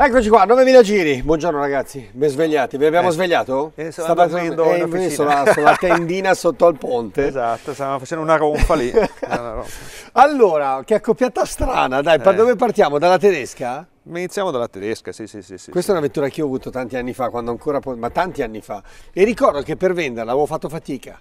Eccoci qua, 9000 giri. Buongiorno ragazzi, ben svegliati. Vi abbiamo eh. svegliato? Eh, Stavo dormendo eh, Sulla, ah, sulla tendina sotto al ponte. Esatto, stavamo facendo una ronfa lì. allora, che accoppiata strana. Dai, eh. dove partiamo? Dalla tedesca? Iniziamo dalla tedesca, sì, sì, sì. sì Questa sì. è una vettura che ho avuto tanti anni fa, quando ancora... ma tanti anni fa. E ricordo che per venderla avevo fatto fatica.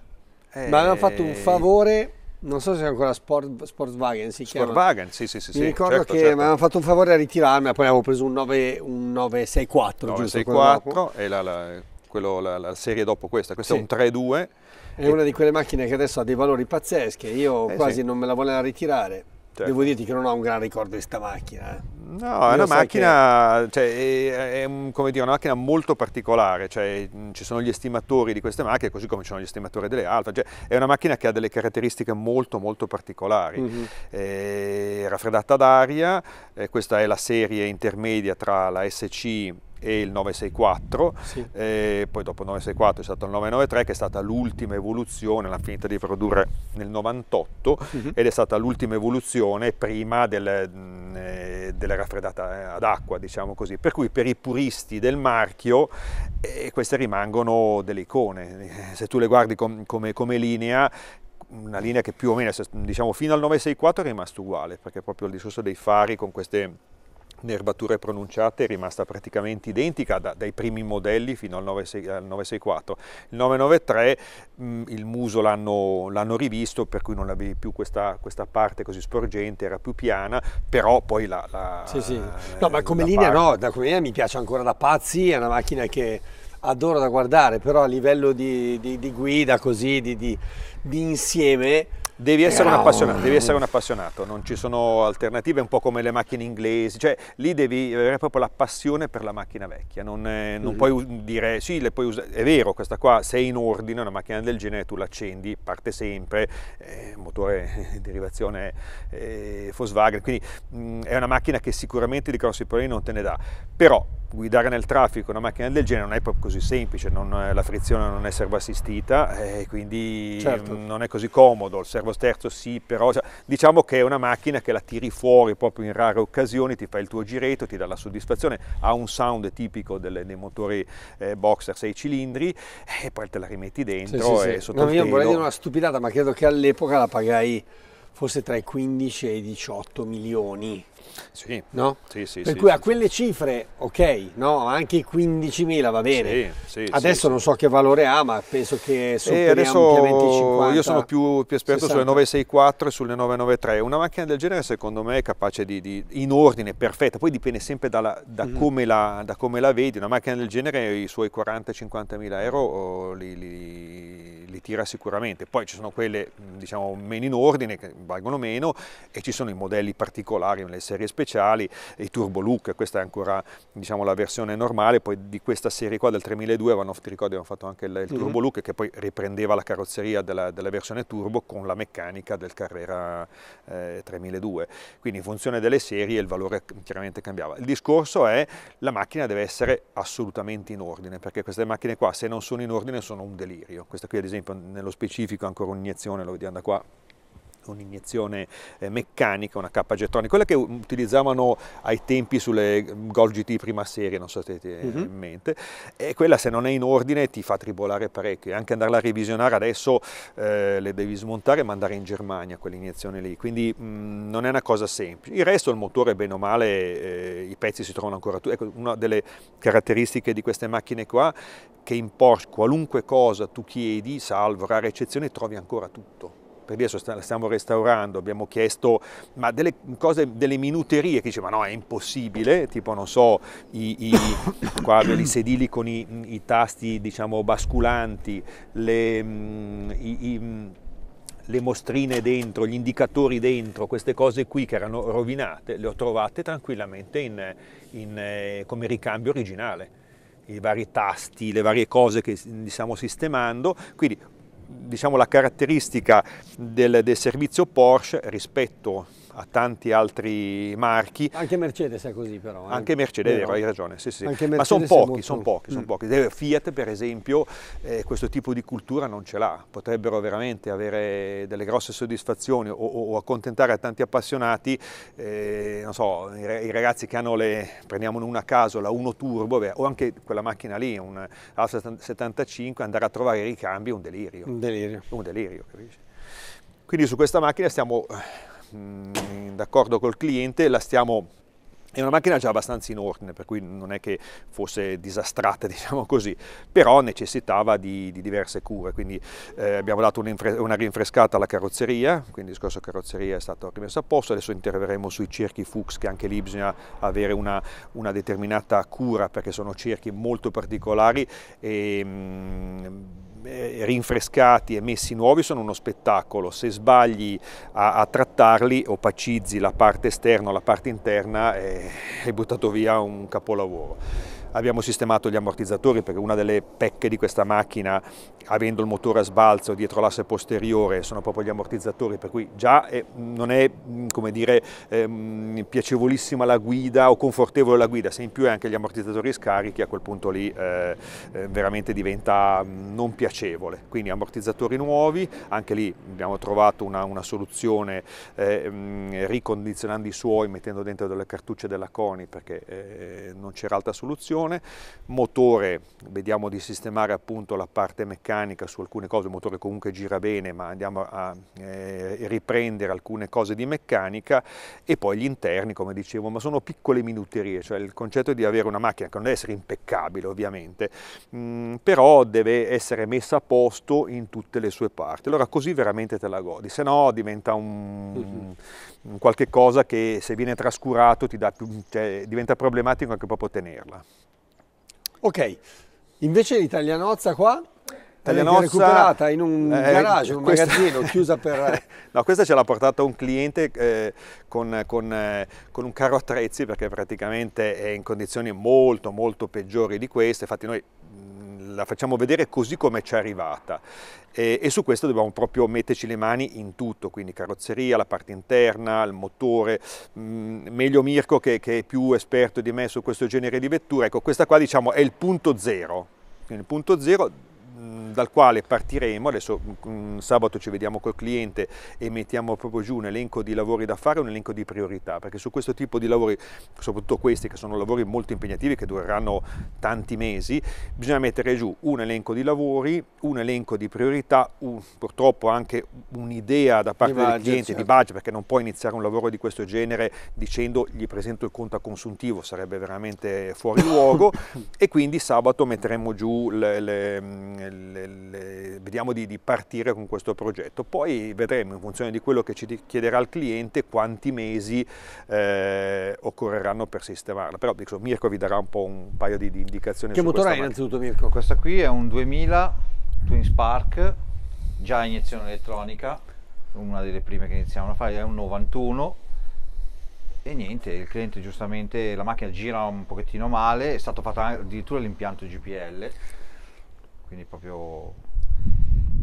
Eh. Ma avevano fatto un favore non so se è ancora Sport, Sportwagen si Sportwagen, chiama. sì, sì, sì. Mi ricordo certo, che certo. mi avevano fatto un favore a ritirarmi, poi avevo preso un, 9, un 964, 964 e la, la, quello, la, la, serie dopo questa, questa sì. è un 3-2. È e... una di quelle macchine che adesso ha dei valori pazzeschi, io eh, quasi sì. non me la volevo ritirare. Certo. Devo dirti che non ho un gran ricordo di questa macchina. Eh. No, è una, macchina, che... cioè, è, è un, dire, una macchina, molto particolare, cioè, ci sono gli estimatori di queste macchine, così come ci sono gli estimatori delle Alfa, cioè, è una macchina che ha delle caratteristiche molto molto particolari, mm -hmm. eh, raffreddata d'aria, eh, questa è la serie intermedia tra la SC e il 964, sì. eh, poi dopo il 964 è stato il 993 che è stata l'ultima evoluzione, l'ha finita di produrre nel 98 uh -huh. ed è stata l'ultima evoluzione prima del, mm, eh, della raffreddata eh, ad acqua, diciamo così. Per cui per i puristi del marchio eh, queste rimangono delle icone, se tu le guardi com come, come linea una linea che più o meno diciamo fino al 964 è rimasta uguale perché proprio il discorso dei fari con queste nervature pronunciate è rimasta praticamente identica da, dai primi modelli fino al, 964. Il 993 mh, il muso l'hanno rivisto per cui non avevi più questa, questa, parte così sporgente, era più piana, però poi la... la sì, sì. Eh, no, ma come linea parte... no, da come linea mi piace ancora da pazzi, è una macchina che adoro da guardare, però a livello di, di, di guida così, di, di insieme Devi essere, devi essere, un appassionato, non ci sono alternative, è un po' come le macchine inglesi, cioè lì devi avere proprio la passione per la macchina vecchia, non, è, eh, non mm. puoi dire sì, le puoi usare, è vero, questa qua se è in ordine, una macchina del genere tu l'accendi, parte sempre, eh, motore derivazione eh, Volkswagen, quindi mh, mm, è una macchina che sicuramente di grossi problemi non te ne dà, però guidare nel traffico una macchina del genere non è proprio così semplice, non, eh, la frizione non è servoassistita e eh, quindi certo. non è così comodo, il servosterzo sì, però cioè, diciamo che è una macchina che la tiri fuori proprio in rare occasioni, ti fa il tuo giretto, ti dà la soddisfazione, ha un sound tipico delle, dei motori eh, boxer 6 cilindri eh, e poi te la rimetti dentro sì, e sì. sotto no, Io vorrei dire una stupidata, ma credo che all'epoca la pagai forse tra i 15 e i 18 milioni sì, no? sì, sì, per cui a quelle cifre, ok, no? anche i 15.000 va bene. adesso non so che valore ha, ma penso che superi ampiamente 50. Io sono più, più esperto 60. sulle 964 e sulle 993. Una macchina del genere secondo me è capace di, di in ordine, perfetta, poi dipende sempre dalla, da, mm -hmm. come la, da, come la, vedi. Una macchina del genere i suoi 40 50000 euro oh, li, li, li, tira sicuramente. Poi ci sono quelle diciamo meno in ordine, che valgono meno, e ci sono i modelli particolari, le serie serie speciali, i Turbo Look, questa è ancora diciamo, la versione normale, poi di questa serie qua del 3002 avevano, ti ricordi, avevano fatto anche il, il mhm. Turbo Look che poi riprendeva la carrozzeria della, della, versione turbo con la meccanica del Carrera eh, 3002, quindi in funzione delle serie il valore chiaramente cambiava. Il discorso è la macchina deve essere assolutamente in ordine, perché queste macchine qua se non sono in ordine sono un delirio, questa qui ad esempio nello specifico ancora un'iniezione, lo vediamo da qua, un'iniezione eh, meccanica, una cappa gettoni, quella che utilizzavano ai tempi sulle Golf GT prima serie, non so se avete mm -hmm. in mente, e quella se non è in ordine ti fa tribolare parecchio, anche andarla a revisionare adesso eh, le devi smontare e mandare in Germania quell'iniezione lì, quindi mh, mhmm, non è una cosa semplice. Il resto il motore bene o male, eh, i pezzi si trovano ancora tu. Ecco, una delle caratteristiche di queste macchine qua che in Porsche qualunque cosa tu chiedi, salvo rara eccezione, trovi ancora tutto per dire la stiamo restaurando, abbiamo chiesto ma delle cose, delle minuterie che diceva no è impossibile, tipo non so, i, i, qua i sedili con i, i tasti diciamo basculanti, le, mm, i, i mm, le mostrine dentro, gli indicatori dentro, queste cose qui che erano rovinate, le ho trovate tranquillamente in, in, eh, come ricambio originale i vari tasti, le varie cose che stiamo sistemando, quindi diciamo, la caratteristica del, del servizio Porsche rispetto a tanti altri marchi. Anche Mercedes è così però. Eh? Anche Mercedes, vero, hai ragione, sì, sì. ma sono pochi, sono pochi, sono mm. pochi. Fiat per esempio eh, questo tipo di cultura non ce l'ha, potrebbero veramente avere delle grosse soddisfazioni o, o accontentare a tanti appassionati, eh, non so, i, i, ragazzi che hanno le, prendiamone una a caso, la 1 Turbo beh, o anche quella macchina lì, un Alfa 75, andare a trovare i ricambi è un delirio. Un delirio. Un delirio, capisci? Quindi su questa macchina stiamo eh, Mm, d'accordo col cliente la stiamo è una macchina già abbastanza in ordine, per cui non è che fosse disastrata, diciamo così, però necessitava di, di diverse cure, quindi eh, abbiamo dato una rinfrescata alla carrozzeria, quindi il discorso carrozzeria è stato rimesso a posto, adesso interverremo sui cerchi Fux, che anche lì bisogna avere una, una determinata cura, perché sono cerchi molto particolari e... Mh, mm, rinfrescati e messi nuovi sono uno spettacolo, se sbagli a, a trattarli opacizzi la parte esterna o la parte interna eh, hai buttato via un capolavoro abbiamo sistemato gli ammortizzatori perché una delle pecche di questa macchina, avendo il motore a sbalzo dietro l'asse posteriore, sono proprio gli ammortizzatori, per cui già è, non è mm, dire, ehm, piacevolissima la guida o confortevole la guida, se in più è anche gli ammortizzatori scarichi, a quel punto lì eh, eh veramente diventa mm, non piacevole. Quindi ammortizzatori nuovi, anche lì abbiamo trovato una, una soluzione eh, mm, ricondizionando i suoi, mettendo dentro delle cartucce della Coni perché eh, non c'era altra soluzione trazione, motore, vediamo di sistemare appunto la parte meccanica su alcune cose, il motore comunque gira bene ma andiamo a eh, riprendere alcune cose di meccanica e poi gli interni come dicevo, ma sono piccole minuterie, cioè il concetto di avere una macchina che non deve essere impeccabile ovviamente, mh, mm, però deve essere messa a posto in tutte le sue parti, allora così veramente te la godi, se no diventa un, mm -hmm. qualche cosa che se viene trascurato dà, cioè, diventa problematico anche proprio tenerla. Ok, invece l'italianozza qua? Eh, Italianozza recuperata in un eh, garage, in un questa, magazzino chiusa per... Eh. no, questa ce l'ha portata un cliente eh, con, con, eh, con, un carro attrezzi perché praticamente è in condizioni molto molto peggiori di queste, infatti noi la facciamo vedere così come ci è arrivata e, e, su questo dobbiamo proprio metterci le mani in tutto, quindi carrozzeria, la parte interna, il motore, mh, mm, meglio Mirko che, che è più esperto di me su questo genere di vettura, ecco questa qua diciamo è il punto zero, quindi il punto zero Mm, dal quale partiremo, adesso mm, mm, sabato ci vediamo col cliente e mettiamo proprio giù un elenco di lavori da fare, un elenco di priorità, perché su questo tipo di lavori, soprattutto questi che sono lavori molto impegnativi che dureranno tanti mesi, bisogna mettere giù un elenco di lavori, un elenco di priorità, un, purtroppo anche un'idea da parte di del cliente certo. di budget, perché non può iniziare un lavoro di questo genere dicendo gli presento il conto a consuntivo, sarebbe veramente fuori luogo e quindi sabato metteremo giù le, le, le vediamo di, di, partire con questo progetto. Poi vedremo in funzione di quello che ci chiederà il cliente quanti mesi eh, occorreranno per sistemarla. Però dico, Mirko vi darà un po' un paio di, di indicazioni. Che motore hai innanzitutto Mirko? Questa qui è un 2000 Twin Spark, già iniezione elettronica, una delle prime che iniziamo a fare, è un 91 e niente, il cliente giustamente la macchina gira un pochettino male, è stato fatto addirittura l'impianto GPL quindi proprio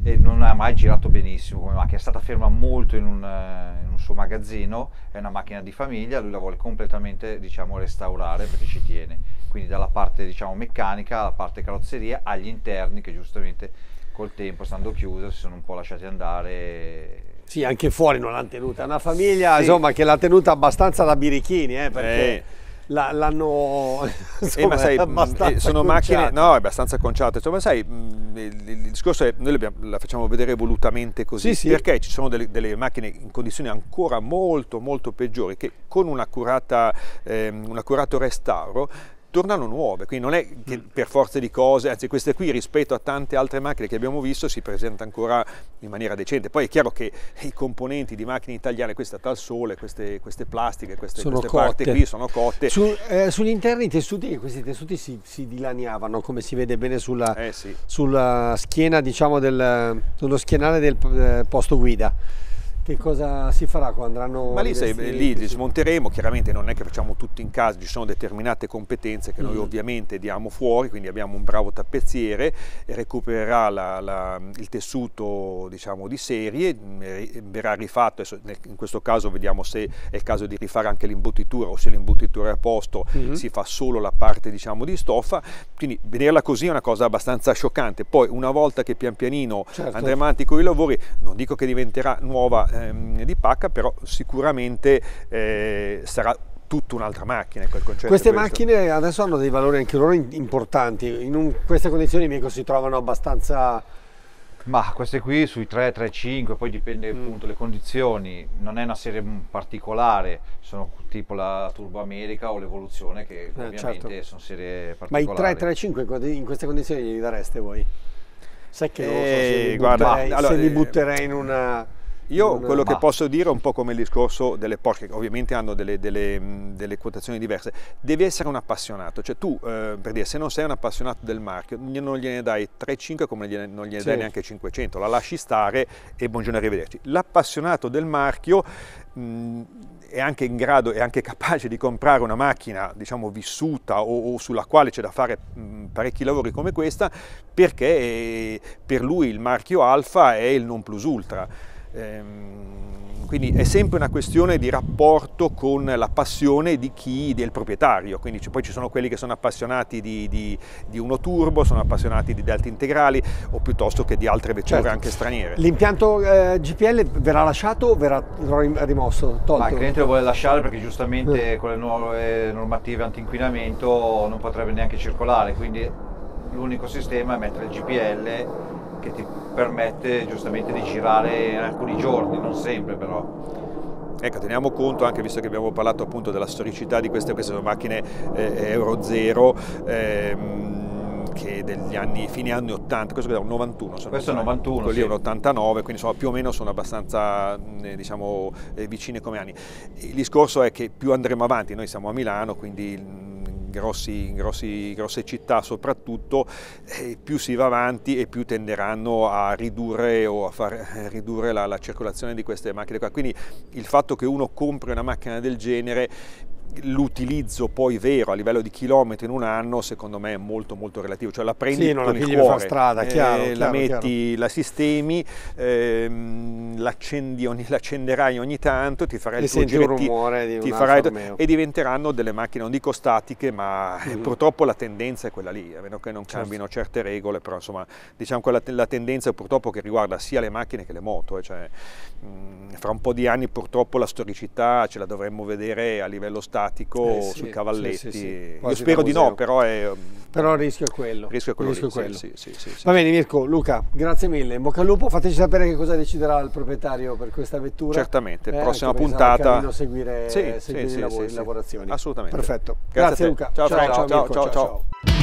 e non ha mai girato benissimo come macchina, è stata ferma molto in un, eh, in un, suo magazzino, è una macchina di famiglia, lui la vuole completamente diciamo, restaurare perché ci tiene, quindi dalla parte diciamo, meccanica alla parte carrozzeria agli interni che giustamente col tempo stando chiuse si sono un po' lasciati andare sì, anche fuori non l'ha tenuta. È una famiglia sì. insomma, che l'ha tenuta abbastanza da birichini, eh, perché eh l'hanno eh, insomma, eh, ma sai, mm, abbastanza eh, sono macchine no, abbastanza conciate. Insomma, sai, mm, il, il discorso è noi abbiamo, la facciamo vedere volutamente così sì, perché ci sono delle, delle, macchine in condizioni ancora molto molto peggiori che con un, accurata, eh, un accurato restauro tornano nuove, quindi non è che mm. per forza di cose, anzi queste qui rispetto a tante altre macchine che abbiamo visto si presenta ancora in maniera decente, poi è chiaro che i componenti di macchine italiane, questa tal sole, queste, queste plastiche, queste, queste parti qui sono cotte. Su, eh, sugli interni i tessuti, questi tessuti si, si, dilaniavano come si vede bene sulla, eh sì. sulla schiena diciamo del, dello schienale del eh, posto guida che cosa si farà quando andranno Ma lì, se, lì li smonteremo, chiaramente non è che facciamo tutto in casa, ci sono determinate competenze che noi mm. ovviamente diamo fuori, quindi abbiamo un bravo tappezziere, recupererà la, la, il tessuto diciamo, di serie, mm, verrà rifatto, in questo caso vediamo se è il caso di rifare anche l'imbottitura o se l'imbottitura è a posto, mm. si fa solo la parte diciamo, di stoffa, quindi vederla così è una cosa abbastanza scioccante, poi una volta che pian pianino certo. andremo avanti con i lavori, non dico che diventerà nuova Ehm, di pacca, però sicuramente eh, sarà tutta un'altra macchina. Quel concetto Queste questo. macchine adesso hanno dei valori anche loro importanti, in un, queste condizioni i si trovano abbastanza... Ma queste qui sui 3, 3, 5, poi dipende mm. appunto le condizioni, non è una serie particolare, sono tipo la Turbo America o l'Evoluzione che eh, ovviamente certo. sono serie particolari. Ma i 3, 3, 5 in queste condizioni gli dareste voi? Sai che eh, non so se li, guarda, butterei, allora, se li eh, butterei in una io quello che posso dire è un po' come il discorso delle Porsche, che ovviamente hanno delle, delle, delle quotazioni diverse, devi essere un appassionato, cioè tu eh, per dire se non sei un appassionato del marchio non gliene dai 3,5 come gliene, non gliene sì. dai neanche 500, la lasci stare e buongiorno arrivederci. L'appassionato del marchio mh, è anche in grado, è anche capace di comprare una macchina diciamo vissuta o, o sulla quale c'è da fare mh, parecchi lavori come questa perché eh, per lui il marchio Alfa è il non plus ultra. Ehm, quindi è sempre una questione di rapporto con la passione di chi, del proprietario, quindi poi ci sono quelli che sono appassionati di, di, di uno turbo, sono appassionati di delta integrali o piuttosto che di altre vetture certo. anche straniere. L'impianto eh, GPL verrà lasciato o verrà rimosso? Tolto? Ma il cliente lo vuole lasciare perché giustamente con le nuove eh, normative antinquinamento non potrebbe neanche circolare, quindi l'unico sistema è mettere il GPL che ti permette giustamente di girare alcuni giorni, non sempre però. Ecco, teniamo conto anche visto che abbiamo parlato appunto della storicità di queste, queste macchine eh, Euro Zero, ehm, che degli anni, fine anni 80, questo è un 91, sono questo è un 91, quello sì. lì è un 89, quindi insomma, più o meno sono abbastanza eh, diciamo, eh, vicine come anni. Il discorso è che più andremo avanti, noi siamo a Milano, quindi grossi, grossi, grosse città soprattutto, eh, più si va avanti e più tenderanno a ridurre o a far eh, ridurre la, la circolazione di queste macchine qua. Quindi il fatto che uno compri una macchina del genere l'utilizzo poi vero a livello di chilometri in un anno secondo me è molto molto relativo cioè la prendi sì, non la il cuore strada, eh, chiaro, la metti chiaro. la sistemi ehm, ogni, l'accenderai ogni tanto ti farai e il tuo giro ti, ti farai, e diventeranno delle macchine non dico statiche ma mm. purtroppo la tendenza è quella lì a meno che non certo. cambino certe regole però insomma diciamo quella la tendenza purtroppo che riguarda sia le macchine che le moto eh, cioè, mh, mm, fra un po' di anni purtroppo la storicità ce la dovremmo vedere a livello statico statico eh sì, sui cavalletti. Sì, sì, Io spero di no, però è... Um, però il rischio è quello. Il rischio è quello. Rischio lì, è quello. Va bene Mirko, Luca, grazie mille, in bocca al lupo, fateci sapere che cosa deciderà il proprietario per questa vettura. Certamente, eh, prossima puntata. seguire, seguire i lavori, lavorazioni. Assolutamente. Perfetto. Grazie, grazie Luca. Ciao, ciao, ciao. ciao, ciao, ciao.